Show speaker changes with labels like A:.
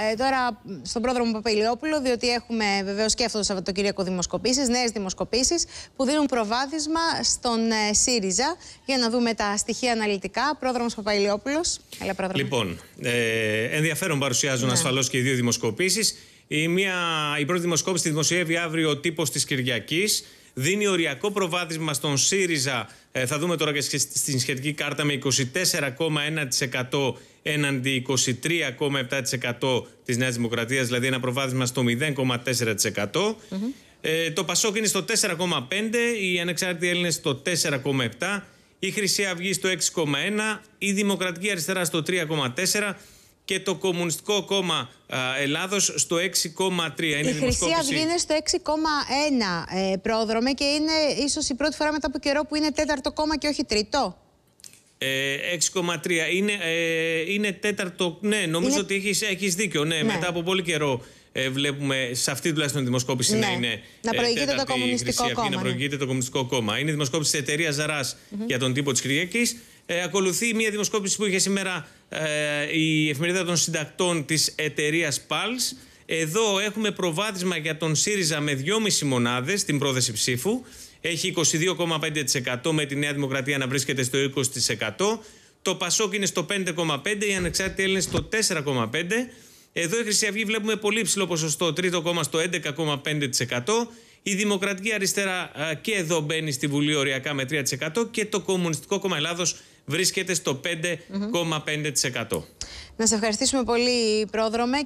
A: ε, τώρα στον πρόδρομο Παπαϊλιόπουλο, διότι έχουμε βεβαίως και αυτό το Σαββατοκύριακο δημοσκοπήσεις, νέες δημοσκοπήσεις, που δίνουν προβάδισμα στον ε, ΣΥΡΙΖΑ. Για να δούμε τα στοιχεία αναλυτικά. Πρόδρομος Παπαϊλιόπουλος. Λοιπόν,
B: ε, ενδιαφέρον παρουσιάζουν ναι. ασφαλώς και οι δύο δημοσκοπήσεις. Η, μία, η πρώτη δημοσκόπηση τη δημοσιεύει αύριο ο τύπος της Κυριακής. Δίνει οριακό προβάδισμα στον ΣΥΡΙΖΑ ε, θα δούμε τώρα και στην σχετική κάρτα με 24,1% έναντι 23,7% της Νέας Δημοκρατίας, δηλαδή ένα προβάδισμα στο 0,4%. Ε, το Πασόκ είναι στο 4,5%, οι Ανεξάρτητοι Έλληνες στο 4,7%, η Χρυσή Αυγή στο 6,1%, η Δημοκρατική Αριστερά στο 3,4%, και το Κομμουνιστικό Κόμμα Ελλάδος στο 6,3. Είναι η Χρυσή Αυγή είναι
A: στο 6,1 ε, πρόδρομε και είναι ίσως η πρώτη φορά μετά από καιρό που είναι τέταρτο κόμμα και όχι τρίτο.
B: 6,3. Ε, είναι, ε, είναι τέταρτο. Ναι, νομίζω ότι έχεις, έχεις δίκιο. Ναι, ναι. μετά από πολύ καιρό ε, βλέπουμε σε αυτή τουλάχιστον τη δημοσκόπηση ναι. να είναι. Να ε, προηγείται το Κομμουνιστικό Να ναι. προηγείται το Κομμουνιστικό Κόμμα. Είναι η δημοσκόπηση της εταιρείας mm για τον τύπο της Κυριακής. Ε, ακολουθεί μια δημοσκόπηση που είχε σήμερα ε, η εφημερίδα των συντακτών της εταιρείας PALS. Εδώ έχουμε προβάδισμα για τον ΣΥΡΙΖΑ με 2,5 μονάδες στην πρόθεση ψήφου. Έχει 22,5% με τη Νέα Δημοκρατία να βρίσκεται στο 20%. Το Πασόκ είναι στο 5,5%, Η Ανεξάρτητοι Έλληνες στο 4,5%. Εδώ η Χρυσή Αυγή βλέπουμε πολύ ψηλό ποσοστό, τρίτο κόμμα στο 11,5%. Η Δημοκρατική Αριστερά και εδώ μπαίνει στη Βουλή οριακά με 3% και το Κομμουνιστικό Κόμμα Ελλάδος βρίσκεται στο 5,5%.
A: Να σε ευχαριστήσουμε πολύ, Πρόδρομε.